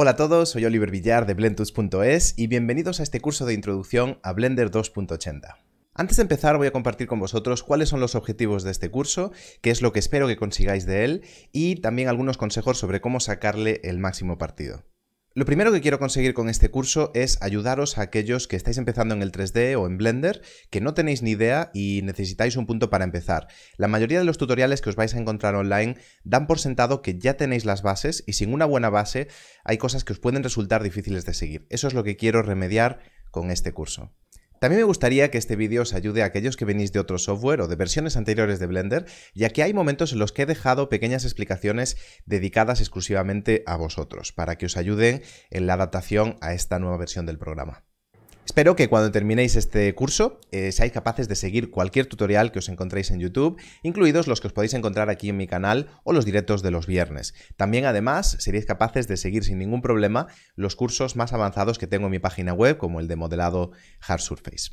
Hola a todos, soy Oliver Villar de Blendtools.es y bienvenidos a este curso de introducción a Blender 2.80. Antes de empezar voy a compartir con vosotros cuáles son los objetivos de este curso, qué es lo que espero que consigáis de él y también algunos consejos sobre cómo sacarle el máximo partido. Lo primero que quiero conseguir con este curso es ayudaros a aquellos que estáis empezando en el 3D o en Blender, que no tenéis ni idea y necesitáis un punto para empezar. La mayoría de los tutoriales que os vais a encontrar online dan por sentado que ya tenéis las bases y sin una buena base hay cosas que os pueden resultar difíciles de seguir. Eso es lo que quiero remediar con este curso. También me gustaría que este vídeo os ayude a aquellos que venís de otro software o de versiones anteriores de Blender, ya que hay momentos en los que he dejado pequeñas explicaciones dedicadas exclusivamente a vosotros, para que os ayuden en la adaptación a esta nueva versión del programa. Espero que cuando terminéis este curso eh, seáis capaces de seguir cualquier tutorial que os encontréis en YouTube, incluidos los que os podéis encontrar aquí en mi canal o los directos de los viernes. También además seréis capaces de seguir sin ningún problema los cursos más avanzados que tengo en mi página web, como el de modelado Hard Surface.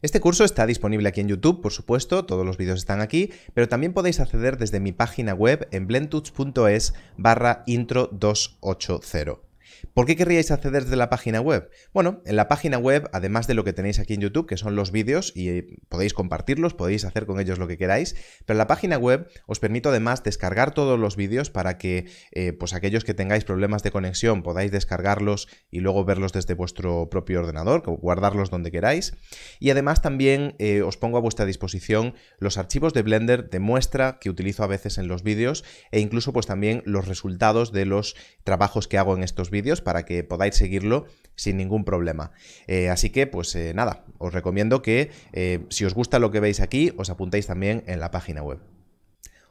Este curso está disponible aquí en YouTube, por supuesto, todos los vídeos están aquí, pero también podéis acceder desde mi página web en blendtoots.es barra intro 280. ¿Por qué querríais acceder desde la página web? Bueno, en la página web, además de lo que tenéis aquí en YouTube, que son los vídeos y eh, podéis compartirlos, podéis hacer con ellos lo que queráis, pero en la página web os permito además descargar todos los vídeos para que eh, pues aquellos que tengáis problemas de conexión podáis descargarlos y luego verlos desde vuestro propio ordenador, guardarlos donde queráis. Y además también eh, os pongo a vuestra disposición los archivos de Blender de muestra que utilizo a veces en los vídeos e incluso pues también los resultados de los trabajos que hago en estos vídeos vídeos para que podáis seguirlo sin ningún problema. Eh, así que, pues eh, nada, os recomiendo que eh, si os gusta lo que veis aquí, os apuntéis también en la página web.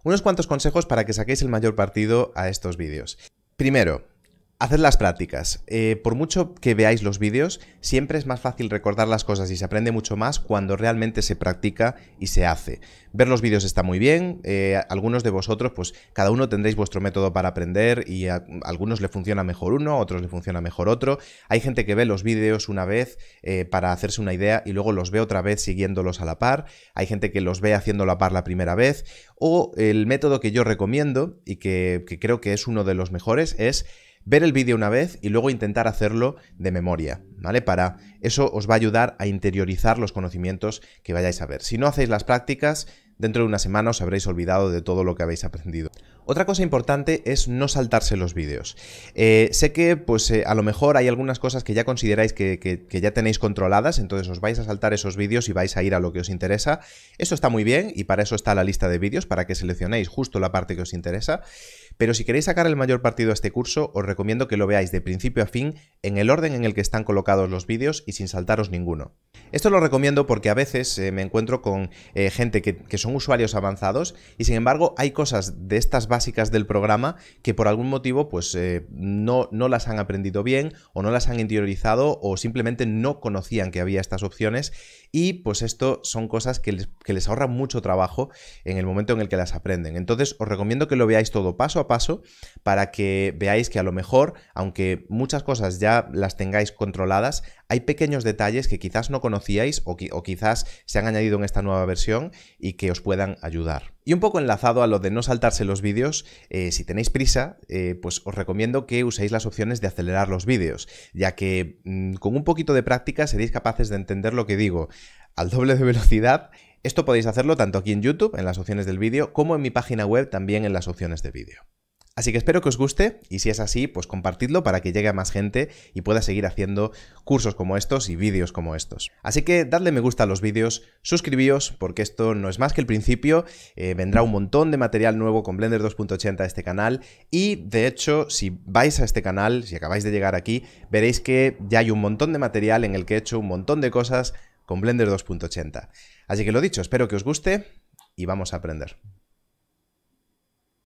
Unos cuantos consejos para que saquéis el mayor partido a estos vídeos. Primero, Haced las prácticas. Eh, por mucho que veáis los vídeos, siempre es más fácil recordar las cosas y se aprende mucho más cuando realmente se practica y se hace. Ver los vídeos está muy bien, eh, algunos de vosotros, pues cada uno tendréis vuestro método para aprender y a, algunos le funciona mejor uno, a otros le funciona mejor otro. Hay gente que ve los vídeos una vez eh, para hacerse una idea y luego los ve otra vez siguiéndolos a la par. Hay gente que los ve haciendo la par la primera vez. O el método que yo recomiendo y que creo que es uno de los mejores es ver el vídeo una vez y luego intentar hacerlo de memoria, ¿vale? Para eso os va a ayudar a interiorizar los conocimientos que vayáis a ver. Si no hacéis las prácticas, dentro de una semana os habréis olvidado de todo lo que habéis aprendido. Otra cosa importante es no saltarse los vídeos. Eh, sé que pues eh, a lo mejor hay algunas cosas que ya consideráis que, ya tenéis controladas, entonces os vais a saltar esos vídeos y vais a ir a lo que os interesa. Eso está muy bien y para eso está la lista de vídeos, para que seleccionéis justo la parte que os interesa. Pero si queréis sacar el mayor partido a este curso, os recomiendo que lo veáis de principio a fin en el orden en el que están colocados los vídeos y sin saltaros ninguno. Esto lo recomiendo porque a veces eh, me encuentro con eh, gente que, son usuarios avanzados y sin embargo hay cosas de estas básicas del programa que por algún motivo pues eh, no, no las han aprendido bien o no las han interiorizado o simplemente no conocían que había estas opciones y pues esto son cosas que les, que les ahorran mucho trabajo en el momento en el que las aprenden. Entonces os recomiendo que lo veáis todo paso a paso para que veáis que a lo mejor, aunque muchas cosas ya las tengáis controladas, hay pequeños detalles que quizás no conocíais o, quizás se han añadido en esta nueva versión y que os puedan ayudar. Y un poco enlazado a lo de no saltarse los vídeos, eh, si tenéis prisa, eh, pues os recomiendo que uséis las opciones de acelerar los vídeos, ya que mm, con un poquito de práctica seréis capaces de entender lo que digo al doble de velocidad esto podéis hacerlo tanto aquí en YouTube, en las opciones del vídeo, como en mi página web, también en las opciones de vídeo. Así que espero que os guste y si es así, pues compartidlo para que llegue a más gente y pueda seguir haciendo cursos como estos y vídeos como estos. Así que dadle me gusta a los vídeos, suscribíos porque esto no es más que el principio, eh, vendrá un montón de material nuevo con Blender 2.80 a este canal y de hecho si vais a este canal, si acabáis de llegar aquí, veréis que ya hay un montón de material en el que he hecho un montón de cosas con Blender 2.80. Así que lo dicho, espero que os guste y vamos a aprender.